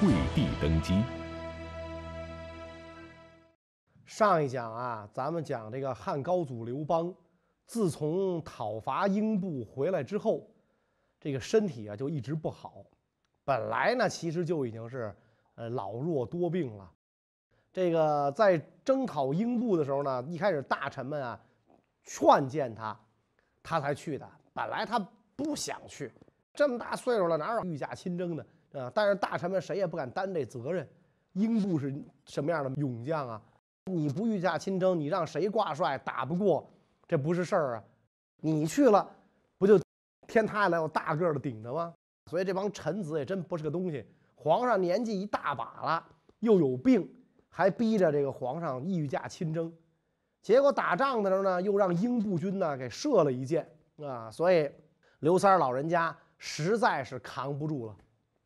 跪地登基。上一讲啊，咱们讲这个汉高祖刘邦，自从讨伐英布回来之后，这个身体啊就一直不好。本来呢，其实就已经是，呃，老弱多病了。这个在征讨英布的时候呢，一开始大臣们啊，劝谏他，他才去的。本来他不想去，这么大岁数了，哪有御驾亲征的？啊！但是大臣们谁也不敢担这责任。英布是什么样的勇将啊？你不御驾亲征，你让谁挂帅？打不过，这不是事儿啊！你去了，不就天塌下来我大个儿的顶着吗？所以这帮臣子也真不是个东西。皇上年纪一大把了，又有病，还逼着这个皇上御驾亲征。结果打仗的时候呢，又让英布军呢给射了一箭啊！所以刘三儿老人家实在是扛不住了。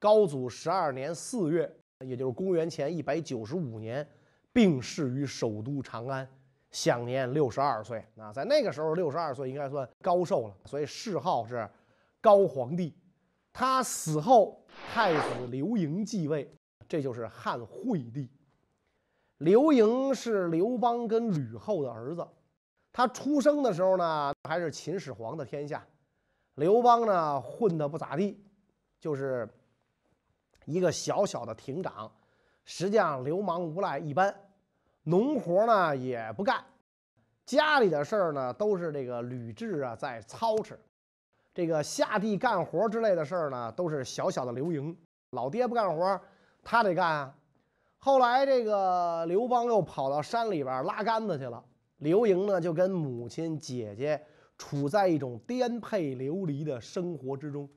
高祖十二年四月，也就是公元前一百九十五年，病逝于首都长安，享年六十二岁。那在那个时候，六十二岁应该算高寿了，所以谥号是高皇帝。他死后，太子刘盈继位，这就是汉惠帝。刘盈是刘邦跟吕后的儿子，他出生的时候呢，还是秦始皇的天下，刘邦呢混的不咋地，就是。一个小小的亭长，实际上流氓无赖一般，农活呢也不干，家里的事儿呢都是这个吕雉啊在操持，这个下地干活之类的事儿呢都是小小的刘盈，老爹不干活，他得干啊。后来这个刘邦又跑到山里边拉杆子去了，刘盈呢就跟母亲姐姐处在一种颠沛流离的生活之中。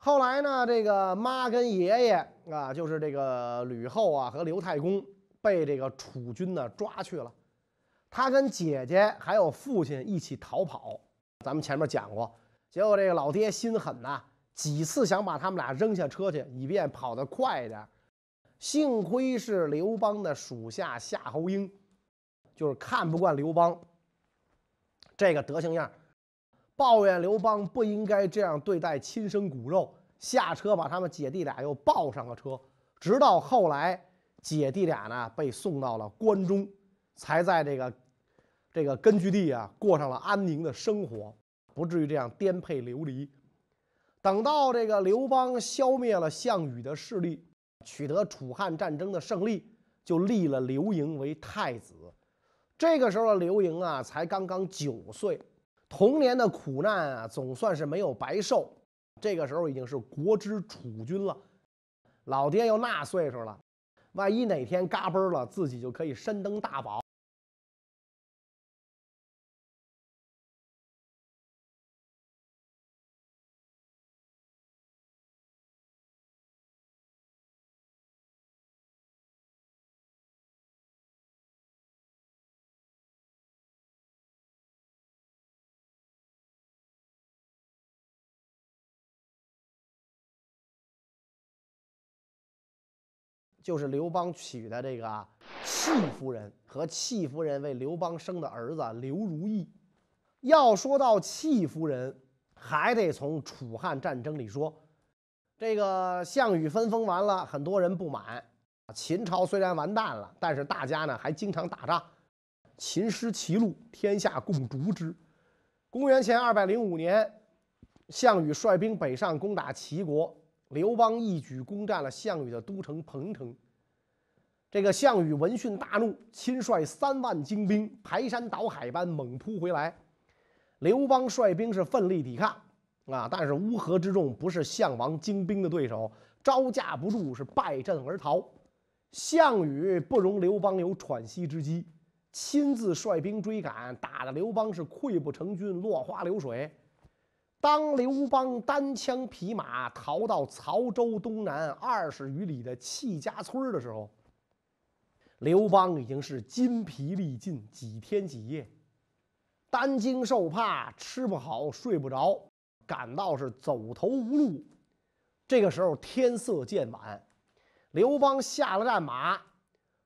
后来呢，这个妈跟爷爷啊，就是这个吕后啊和刘太公，被这个楚军呢抓去了。他跟姐姐还有父亲一起逃跑。咱们前面讲过，结果这个老爹心狠呐，几次想把他们俩扔下车去，以便跑得快点幸亏是刘邦的属下夏侯婴，就是看不惯刘邦这个德行样儿。抱怨刘邦不应该这样对待亲生骨肉，下车把他们姐弟俩又抱上了车，直到后来姐弟俩呢被送到了关中，才在这个这个根据地啊过上了安宁的生活，不至于这样颠沛流离。等到这个刘邦消灭了项羽的势力，取得楚汉战争的胜利，就立了刘盈为太子。这个时候的刘盈啊，才刚刚九岁。童年的苦难啊，总算是没有白受。这个时候已经是国之储君了，老爹又那岁数了，万一哪天嘎嘣了，自己就可以身登大宝。就是刘邦娶的这个戚夫人和戚夫人为刘邦生的儿子刘如意。要说到戚夫人，还得从楚汉战争里说。这个项羽分封完了，很多人不满。秦朝虽然完蛋了，但是大家呢还经常打仗。秦失其鹿，天下共逐之。公元前二百零五年，项羽率兵北上攻打齐国。刘邦一举攻占了项羽的都城彭城，这个项羽闻讯大怒，亲率三万精兵，排山倒海般猛扑回来。刘邦率兵是奋力抵抗啊，但是乌合之众不是项王精兵的对手，招架不住是败阵而逃。项羽不容刘邦有喘息之机，亲自率兵追赶，打得刘邦是溃不成军，落花流水。当刘邦单枪匹马逃到曹州东南二十余里的戚家村的时候，刘邦已经是筋疲力尽，几天几夜，担惊受怕，吃不好，睡不着，感到是走投无路。这个时候天色渐晚，刘邦下了战马，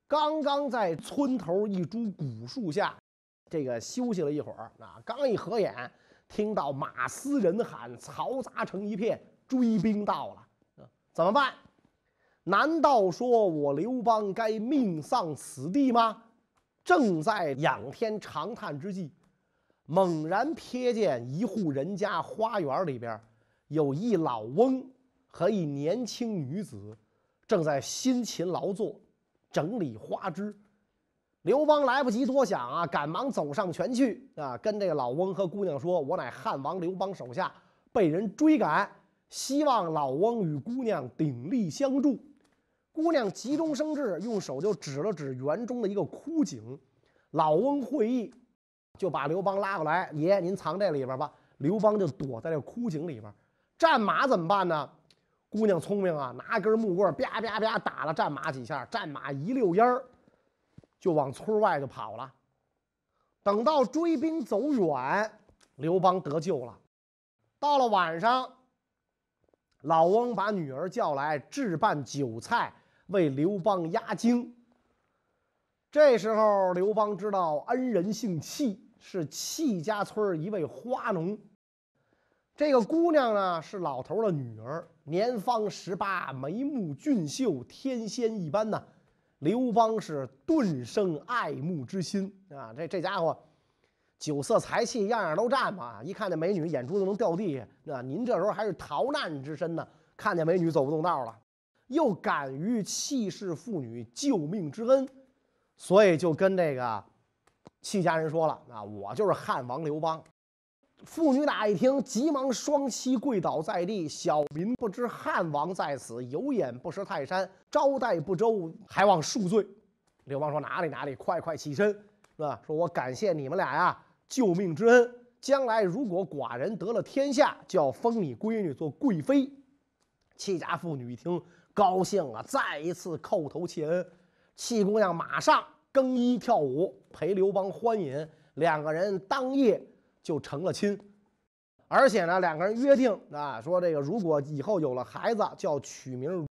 刚刚在村头一株古树下，这个休息了一会儿，啊，刚一合眼。听到马嘶人喊，嘈杂成一片，追兵到了，怎么办？难道说我刘邦该命丧此地吗？正在仰天长叹之际，猛然瞥见一户人家花园里边有一老翁和一年轻女子正在辛勤劳作，整理花枝。刘邦来不及多想啊，赶忙走上前去啊，跟这个老翁和姑娘说：“我乃汉王刘邦手下，被人追赶，希望老翁与姑娘鼎力相助。”姑娘急中生智，用手就指了指园中的一个枯井。老翁会意，就把刘邦拉过来：“爷，您藏这里边吧。”刘邦就躲在这枯井里边。战马怎么办呢？姑娘聪明啊，拿根木棍，啪啪啪打了战马几下，战马一溜烟儿。就往村外就跑了，等到追兵走远，刘邦得救了。到了晚上，老翁把女儿叫来，置办酒菜为刘邦压惊。这时候，刘邦知道恩人姓戚，是戚家村一位花农。这个姑娘呢，是老头的女儿，年方十八，眉目俊秀，天仙一般呢。刘邦是顿生爱慕之心啊！这这家伙，酒色财气样样都占嘛！一看那美女，眼珠子能掉地。下。那您这时候还是逃难之身呢，看见美女走不动道了，又敢于弃世妇女救命之恩，所以就跟这个戚家人说了啊：“我就是汉王刘邦。”父女俩一听，急忙双膝跪倒在地：“小民不知汉王在此，有眼不识泰山，招待不周，还望恕罪。”刘邦说：“哪里哪里，快快起身，是吧？说我感谢你们俩呀，救命之恩。将来如果寡人得了天下，就要封你闺女做贵妃。”戚家妇女一听，高兴啊，再一次叩头谢恩。戚姑娘马上更衣跳舞，陪刘邦欢饮。两个人当夜。就成了亲，而且呢，两个人约定啊，说这个如果以后有了孩子，叫取名。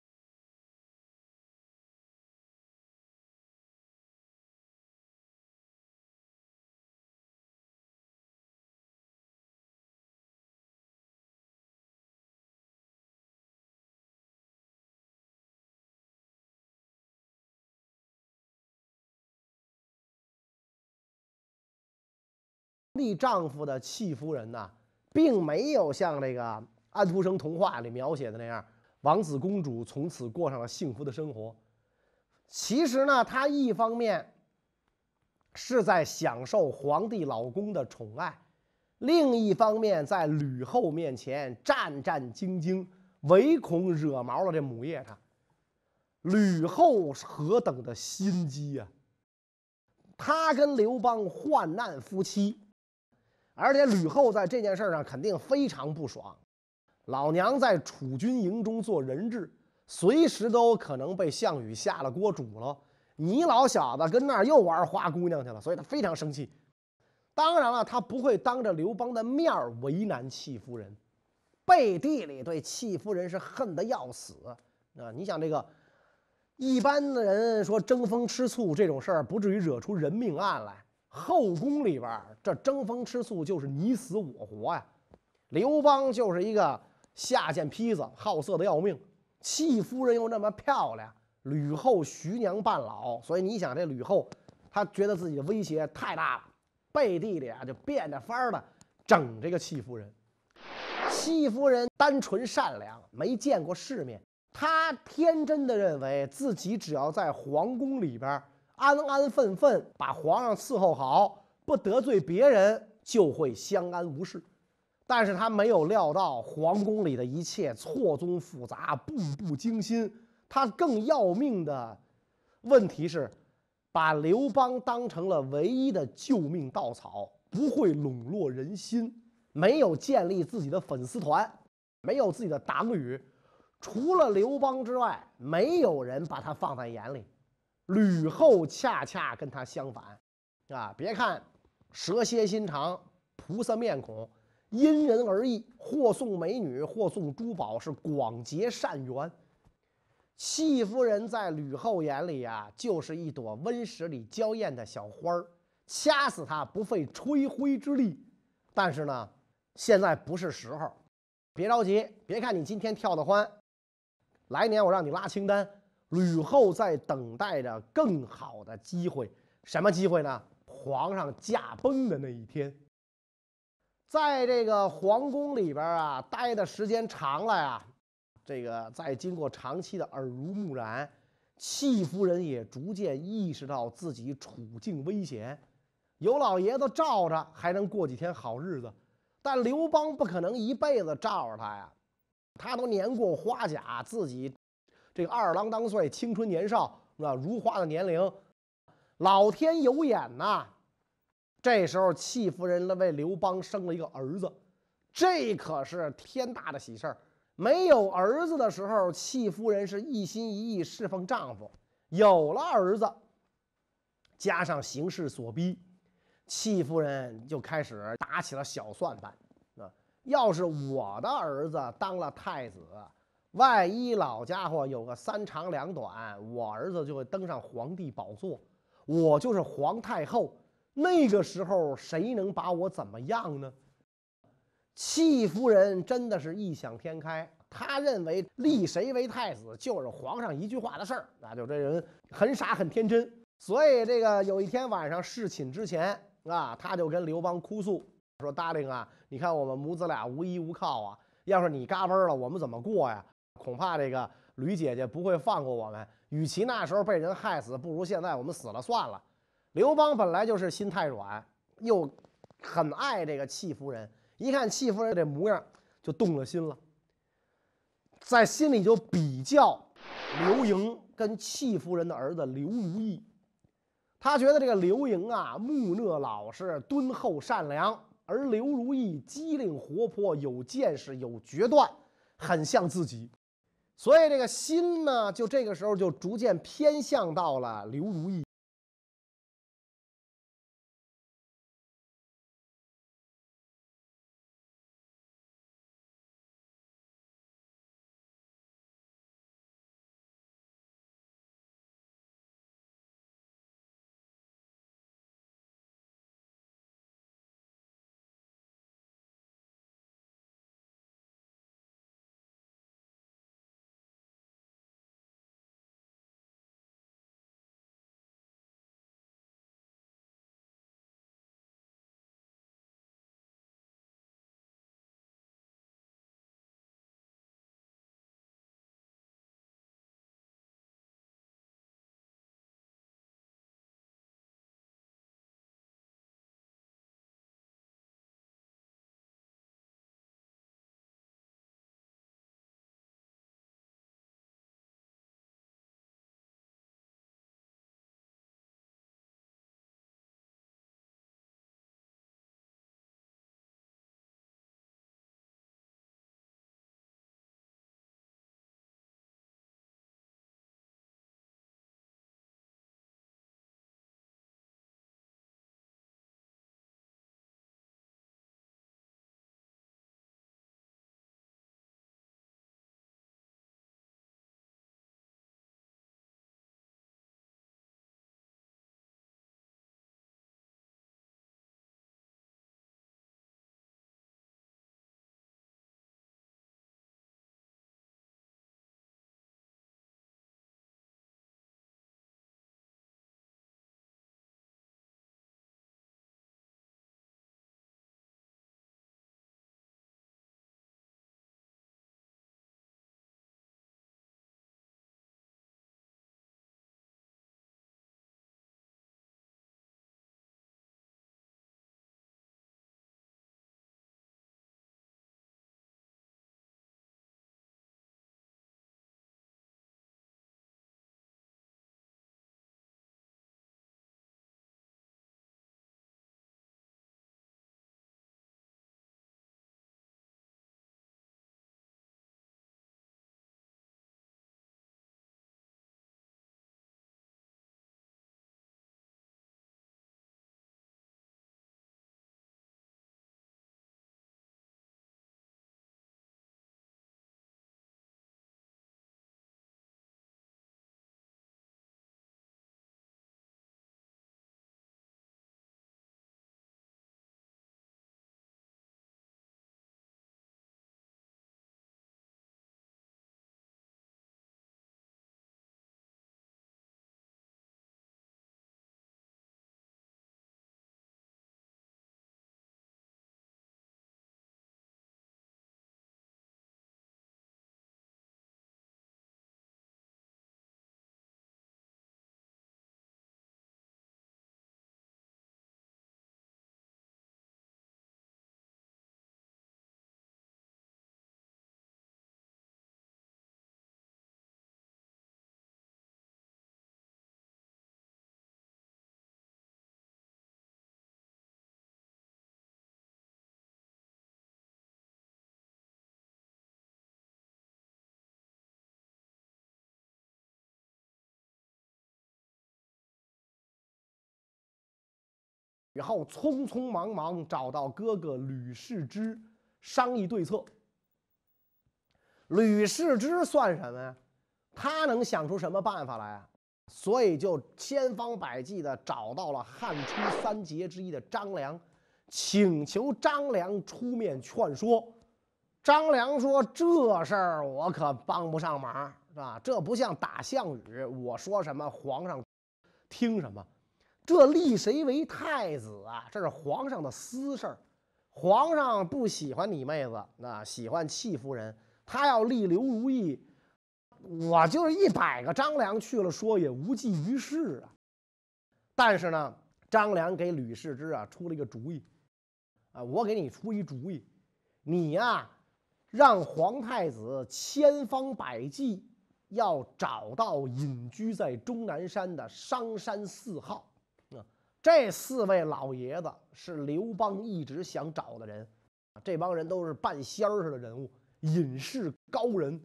替丈夫的弃夫人呢，并没有像这个安徒生童话里描写的那样，王子公主从此过上了幸福的生活。其实呢，她一方面是在享受皇帝老公的宠爱，另一方面在吕后面前战战兢兢，唯恐惹毛了这母夜叉。吕后何等的心机呀！她跟刘邦患难夫妻。而且吕后在这件事上肯定非常不爽，老娘在楚军营中做人质，随时都可能被项羽下了锅煮了。你老小子跟那儿又玩花姑娘去了，所以他非常生气。当然了，他不会当着刘邦的面儿为难戚夫人，背地里对戚夫人是恨得要死啊！你想这个，一般的人说争风吃醋这种事儿，不至于惹出人命案来。后宫里边，这争风吃醋就是你死我活呀。刘邦就是一个下贱坯子，好色的要命。戚夫人又那么漂亮，吕后徐娘半老，所以你想，这吕后她觉得自己的威胁太大了，背地里啊就变着法儿的整这个戚夫人。戚夫人单纯善良，没见过世面，她天真的认为自己只要在皇宫里边。安安分分把皇上伺候好，不得罪别人就会相安无事。但是他没有料到皇宫里的一切错综复杂、步步惊心。他更要命的问题是，把刘邦当成了唯一的救命稻草，不会笼络人心，没有建立自己的粉丝团，没有自己的党羽，除了刘邦之外，没有人把他放在眼里。吕后恰恰跟他相反，啊！别看蛇蝎心肠、菩萨面孔，因人而异，或送美女，或送珠宝，是广结善缘。戚夫人在吕后眼里啊，就是一朵温室里娇艳的小花儿，掐死她不费吹灰之力。但是呢，现在不是时候，别着急，别看你今天跳得欢，来年我让你拉清单。吕后在等待着更好的机会，什么机会呢？皇上驾崩的那一天，在这个皇宫里边啊，待的时间长了呀，这个在经过长期的耳濡目染，戚夫人也逐渐意识到自己处境危险。有老爷子罩着，还能过几天好日子，但刘邦不可能一辈子罩着他呀，他都年过花甲，自己。这个二郎当岁，青春年少，是吧？如花的年龄，老天有眼呐！这时候，戚夫人为刘邦生了一个儿子，这可是天大的喜事儿。没有儿子的时候，戚夫人是一心一意侍奉丈夫；有了儿子，加上形势所逼，戚夫人就开始打起了小算盘。啊，要是我的儿子当了太子，万一老家伙有个三长两短，我儿子就会登上皇帝宝座，我就是皇太后。那个时候，谁能把我怎么样呢？戚夫人真的是异想天开，她认为立谁为太子就是皇上一句话的事儿，那就这人很傻很天真。所以，这个有一天晚上侍寝之前啊，他就跟刘邦哭诉说达令啊，你看我们母子俩无依无靠啊，要是你嘎嘣了，我们怎么过呀？”恐怕这个吕姐姐不会放过我们。与其那时候被人害死，不如现在我们死了算了。刘邦本来就是心太软，又很爱这个戚夫人，一看戚夫人这模样就动了心了，在心里就比较刘盈跟戚夫人的儿子刘如意，他觉得这个刘盈啊木讷老实、敦厚善良，而刘如意机灵活泼、有见识、有决断，很像自己。所以这个心呢，就这个时候就逐渐偏向到了刘如意。然后匆匆忙忙找到哥哥吕氏之商议对策。吕氏之算什么呀？他能想出什么办法来啊？所以就千方百计的找到了汉初三杰之一的张良，请求张良出面劝说。张良说：“这事儿我可帮不上忙，是吧？这不像打项羽，我说什么皇上听什么。”这立谁为太子啊？这是皇上的私事儿。皇上不喜欢你妹子，那喜欢戚夫人。他要立刘如意，我就是一百个张良去了，说也无济于事啊。但是呢，张良给吕氏之啊出了一个主意啊，我给你出一主意，你呀让皇太子千方百计要找到隐居在终南山的商山四皓。这四位老爷子是刘邦一直想找的人，这帮人都是半仙儿似的人物，隐士高人。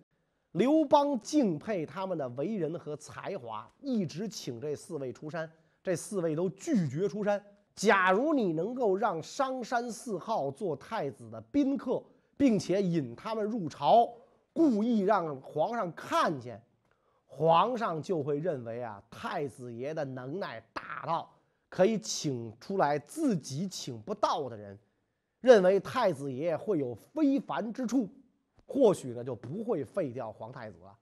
刘邦敬佩他们的为人和才华，一直请这四位出山，这四位都拒绝出山。假如你能够让商山四号做太子的宾客，并且引他们入朝，故意让皇上看见，皇上就会认为啊，太子爷的能耐大到。可以请出来自己请不到的人，认为太子爷会有非凡之处，或许呢就不会废掉皇太子了。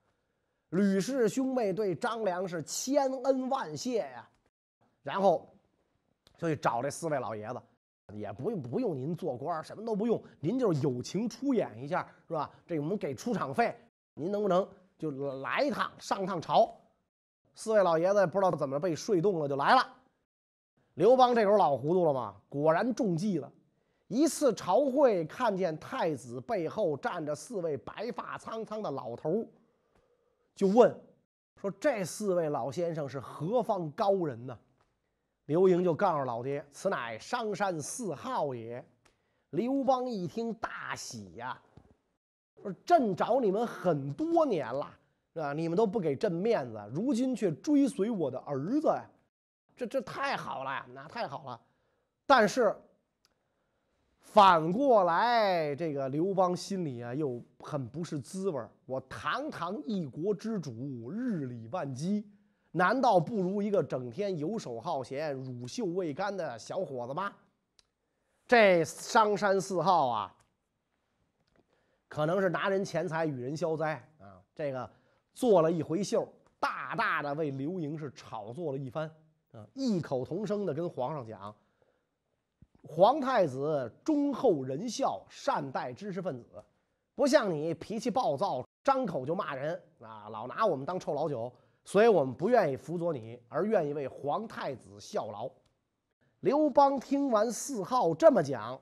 吕氏兄妹对张良是千恩万谢呀，然后所以找这四位老爷子，也不用不用您做官，什么都不用，您就是友情出演一下，是吧？这我们给出场费，您能不能就来一趟上趟朝？四位老爷子不知道怎么被睡动了，就来了。刘邦这时候老糊涂了吗？果然中计了。一次朝会，看见太子背后站着四位白发苍苍的老头，就问说：“这四位老先生是何方高人呢？”刘盈就告诉老爹：“此乃商山四皓也。”刘邦一听大喜呀，说：“朕找你们很多年了，啊，你们都不给朕面子，如今却追随我的儿子呀。”这这太好了呀，那太好了，但是反过来，这个刘邦心里啊又很不是滋味我堂堂一国之主，日理万机，难道不如一个整天游手好闲、乳臭未干的小伙子吗？这商山四号啊，可能是拿人钱财与人消灾啊，这个做了一回秀，大大的为刘盈是炒作了一番。异口同声的跟皇上讲：“皇太子忠厚仁孝，善待知识分子，不像你脾气暴躁，张口就骂人啊，老拿我们当臭老九，所以我们不愿意辅佐你，而愿意为皇太子效劳。”刘邦听完四号这么讲，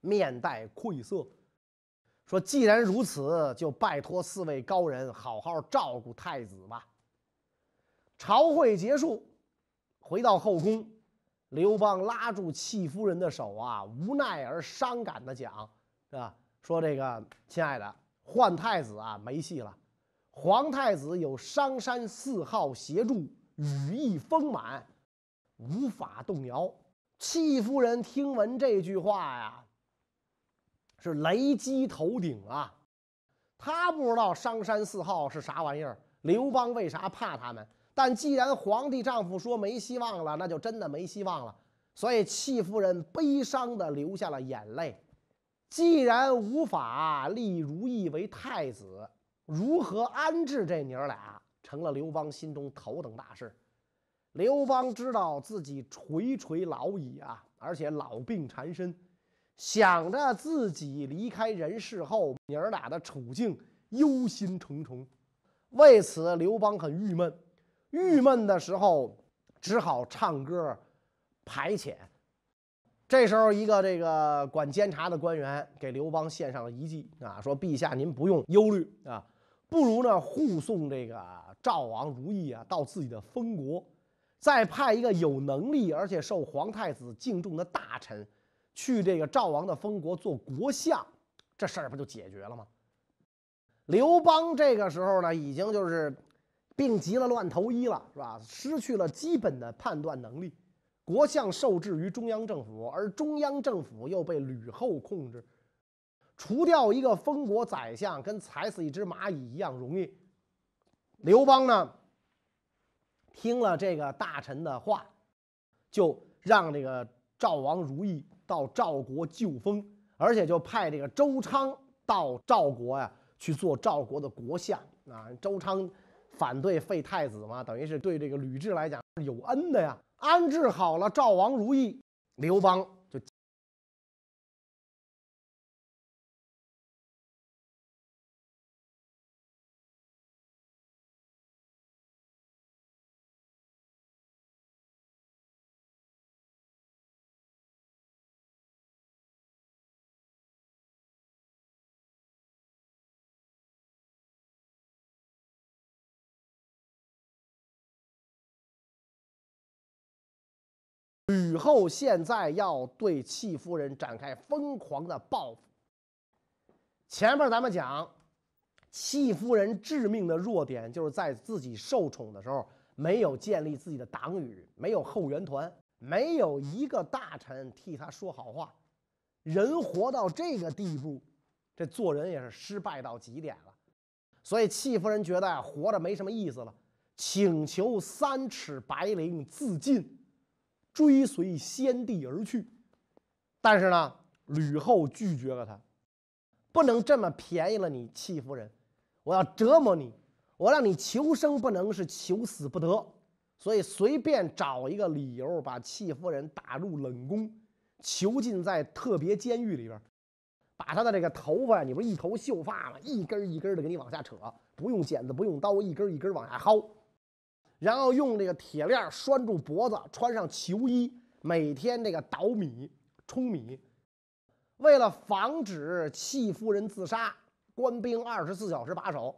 面带愧色，说：“既然如此，就拜托四位高人好好照顾太子吧。”朝会结束，回到后宫，刘邦拉住戚夫人的手啊，无奈而伤感的讲：“啊，说这个亲爱的，换太子啊没戏了。皇太子有商山四号协助，羽翼丰满，无法动摇。”戚夫人听闻这句话呀，是雷击头顶啊！他不知道商山四号是啥玩意儿，刘邦为啥怕他们？但既然皇帝丈夫说没希望了，那就真的没希望了。所以戚夫人悲伤地流下了眼泪。既然无法立如意为太子，如何安置这娘俩成了刘邦心中头等大事。刘邦知道自己垂垂老矣啊，而且老病缠身，想着自己离开人世后，娘俩的处境，忧心忡忡。为此，刘邦很郁闷。郁闷的时候，只好唱歌排遣。这时候，一个这个管监察的官员给刘邦献上了一计啊，说：“陛下您不用忧虑啊，不如呢护送这个赵王如意啊到自己的封国，再派一个有能力而且受皇太子敬重的大臣去这个赵王的封国做国相，这事儿不就解决了吗？”刘邦这个时候呢，已经就是。病急了乱投医了，是吧？失去了基本的判断能力。国相受制于中央政府，而中央政府又被吕后控制。除掉一个封国宰相，跟踩死一只蚂蚁一样容易。刘邦呢，听了这个大臣的话，就让这个赵王如意到赵国就封，而且就派这个周昌到赵国呀去做赵国的国相啊。周昌。反对废太子嘛，等于是对这个吕雉来讲是有恩的呀。安置好了赵王如意，刘邦。后现在要对戚夫人展开疯狂的报复。前面咱们讲，戚夫人致命的弱点就是在自己受宠的时候没有建立自己的党羽，没有后援团，没有一个大臣替他说好话。人活到这个地步，这做人也是失败到极点了。所以戚夫人觉得呀，活着没什么意思了，请求三尺白绫自尽。追随先帝而去，但是呢，吕后拒绝了他，不能这么便宜了你戚夫人，我要折磨你，我让你求生不能，是求死不得，所以随便找一个理由把戚夫人打入冷宫，囚禁在特别监狱里边，把她的这个头发，你不是一头秀发吗？一根一根的给你往下扯，不用剪子，不用刀，一根一根往下薅。然后用这个铁链拴住脖子，穿上囚衣，每天这个倒米、舂米。为了防止戚夫人自杀，官兵二十四小时把守，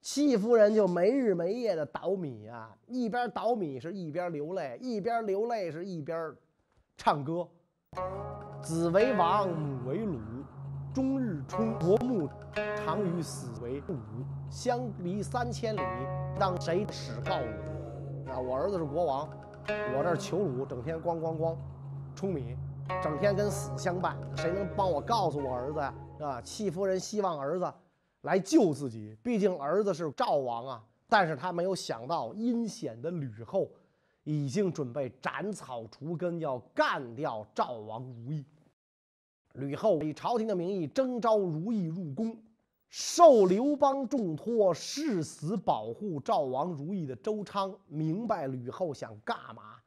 戚夫人就没日没夜的倒米啊！一边倒米是一边流泪，一边流泪是一边唱歌：“子为王，母为奴。终日冲，薄暮，常与死为伍。相离三千里，当谁使告汝？啊，我儿子是国王，我这儿囚虏，整天咣咣咣，冲米，整天跟死相伴。谁能帮我告诉我儿子呀？啊，戚夫人希望儿子来救自己，毕竟儿子是赵王啊。但是他没有想到，阴险的吕后已经准备斩草除根，要干掉赵王如意。吕后以朝廷的名义征召如意入宫，受刘邦重托、誓死保护赵王如意的周昌明白吕后想干嘛，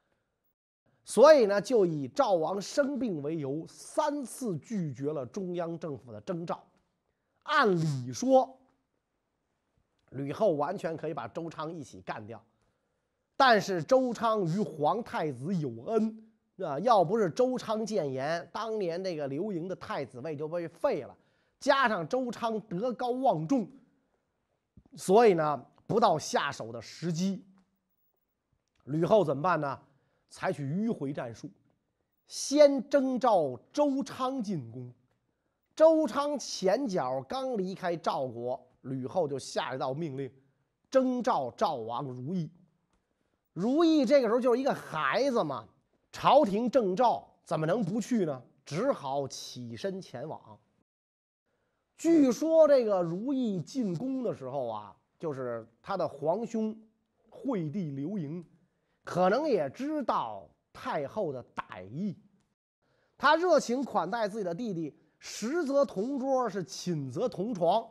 所以呢，就以赵王生病为由，三次拒绝了中央政府的征召。按理说，吕后完全可以把周昌一起干掉，但是周昌与皇太子有恩。那要不是周昌谏言，当年那个刘盈的太子位就被废了。加上周昌德高望重，所以呢，不到下手的时机。吕后怎么办呢？采取迂回战术，先征召周昌进宫。周昌前脚刚离开赵国，吕后就下一道命令，征召赵王如意。如意这个时候就是一个孩子嘛。朝廷正召，怎么能不去呢？只好起身前往。据说这个如意进宫的时候啊，就是他的皇兄，惠帝刘盈，可能也知道太后的歹意。他热情款待自己的弟弟，实则同桌是寝则同床，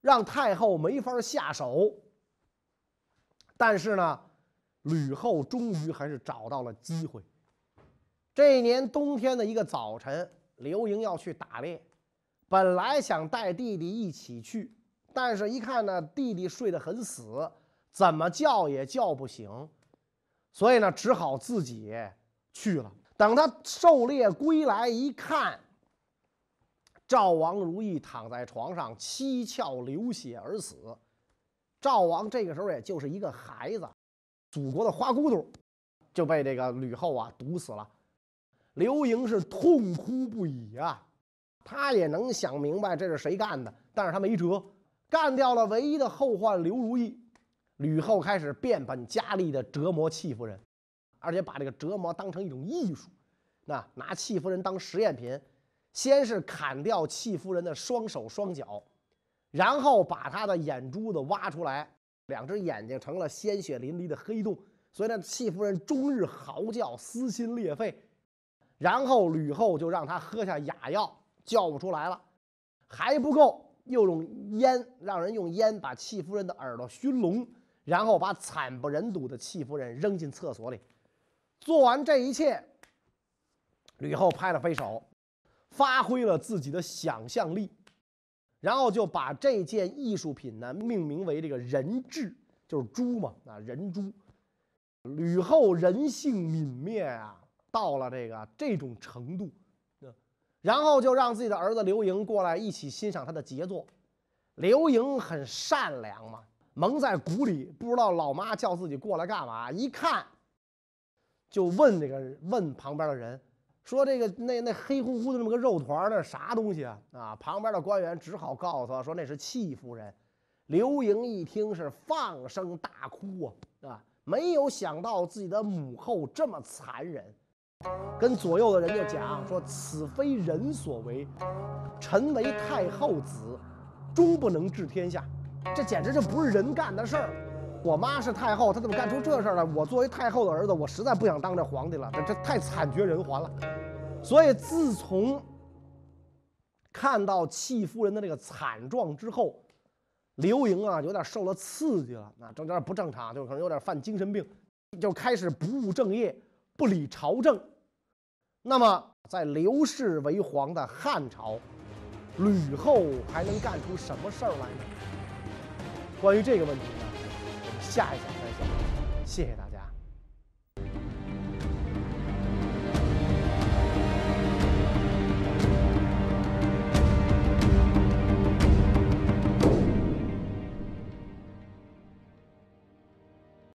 让太后没法下手。但是呢，吕后终于还是找到了机会。这一年冬天的一个早晨，刘盈要去打猎，本来想带弟弟一起去，但是，一看呢，弟弟睡得很死，怎么叫也叫不醒，所以呢，只好自己去了。等他狩猎归来一看，赵王如意躺在床上七窍流血而死。赵王这个时候也就是一个孩子，祖国的花骨朵，就被这个吕后啊毒死了。刘盈是痛哭不已啊，他也能想明白这是谁干的，但是他没辙，干掉了唯一的后患刘如意，吕后开始变本加厉的折磨戚夫人，而且把这个折磨当成一种艺术，那拿戚夫人当实验品，先是砍掉戚夫人的双手双脚，然后把她的眼珠子挖出来，两只眼睛成了鲜血淋漓的黑洞，所以呢，戚夫人终日嚎叫，撕心裂肺。然后吕后就让他喝下哑药，叫不出来了。还不够，又用烟让人用烟把戚夫人的耳朵熏聋，然后把惨不忍睹的戚夫人扔进厕所里。做完这一切，吕后拍了拍手，发挥了自己的想象力，然后就把这件艺术品呢命名为“这个人质”，就是猪嘛，那人猪。吕后人性泯灭啊！到了这个这种程度，然后就让自己的儿子刘盈过来一起欣赏他的杰作。刘盈很善良嘛，蒙在鼓里，不知道老妈叫自己过来干嘛。一看，就问那个问旁边的人，说这个那那黑乎乎的那么个肉团那是啥东西啊？啊，旁边的官员只好告诉他说那是戚夫人。刘盈一听是放声大哭啊啊！没有想到自己的母后这么残忍。跟左右的人就讲说：“此非人所为，臣为太后子，终不能治天下。”这简直就不是人干的事儿。我妈是太后，她怎么干出这事儿来？我作为太后的儿子，我实在不想当这皇帝了。这这太惨绝人寰了。所以自从看到戚夫人的那个惨状之后，刘盈啊有点受了刺激了，那有点不正常，就可能有点犯精神病，就开始不务正业。不理朝政，那么在刘氏为皇的汉朝，吕后还能干出什么事儿来呢？关于这个问题呢，我们下一讲再讲。谢谢大家。